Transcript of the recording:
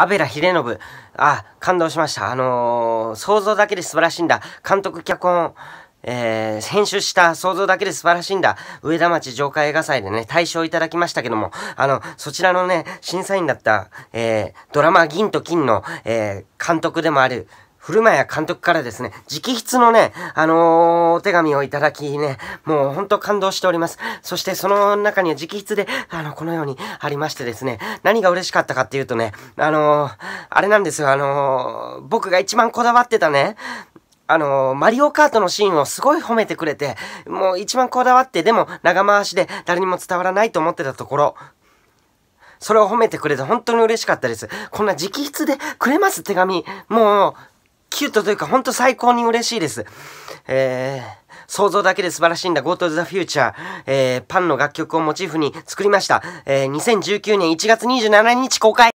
安倍秀信。あ、感動しました。あのー、想像だけで素晴らしいんだ。監督、脚本、えー、編集した想像だけで素晴らしいんだ。上田町上海映画祭でね、大賞いただきましたけども、あの、そちらのね、審査員だった、えー、ドラマ銀と金の、えー、監督でもある、古谷監督からですね、直筆のね、あのー、お手紙をいただきね、もうほんと感動しております。そしてその中には直筆で、あの、このようにありましてですね、何が嬉しかったかっていうとね、あのー、あれなんですよ、あのー、僕が一番こだわってたね、あの、マリオカートのシーンをすごい褒めてくれて、もう一番こだわって、でも長回しで誰にも伝わらないと思ってたところ、それを褒めてくれて本当に嬉しかったです。こんな直筆でくれます手紙。もう、キュートというか、ほんと最高に嬉しいです。えー、想像だけで素晴らしいんだ Go to the Future、えー、パンの楽曲をモチーフに作りました。えー、2019年1月27日公開